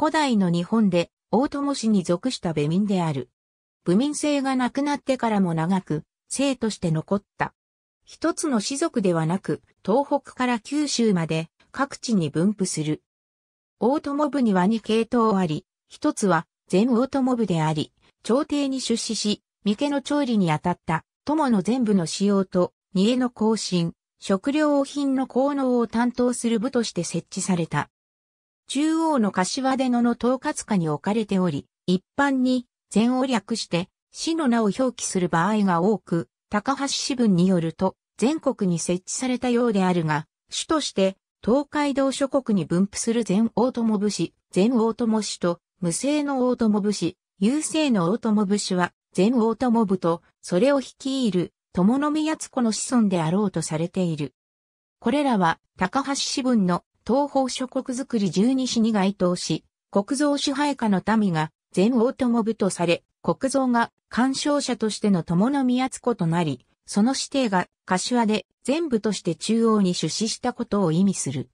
古代の日本で大友氏に属した部民である。部民制がなくなってからも長く、姓として残った。一つの氏族ではなく、東北から九州まで各地に分布する。大友部には二系統あり、一つは全大友部であり、朝廷に出資し、三家の調理にあたった友の全部の使用と、二重の更新、食料品の効能を担当する部として設置された。中央の柏で野の統括下に置かれており、一般に禅を略して市の名を表記する場合が多く、高橋支分によると全国に設置されたようであるが、主として東海道諸国に分布する全大友武士、全大友氏と無姓の大友武士、有姓の大友武士は全大友部とそれを率いる友宮津子の子孫であろうとされている。これらは高橋支分の東方諸国づくり十二支に該当し、国蔵支配下の民が全王友部とされ、国蔵が干渉者としての友の宮津子となり、その指定が柏で全部として中央に出資したことを意味する。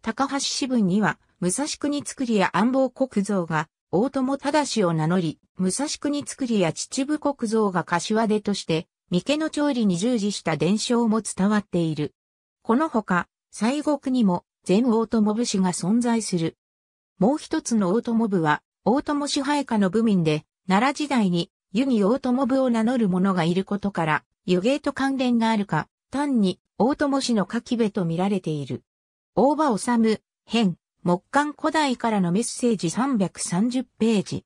高橋支分には、武蔵国造りや安房国蔵が大友忠を名乗り、武蔵国造りや秩父国蔵が柏でとして、三毛の調理に従事した伝承も伝わっている。このほか、西国にも全オートモブが存在する。もう一つのオートモブは、オートモ支配下の部民で、奈良時代に、ユにオートモブを名乗る者がいることから、湯芸と関連があるか、単に、大友氏の書き部と見られている。大場治、編、木簡古代からのメッセージ330ページ。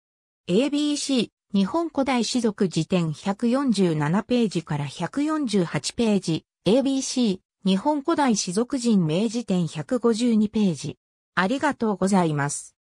ABC、日本古代士族辞典147ページから148ページ。ABC、日本古代氏族人明治典152ページ。ありがとうございます。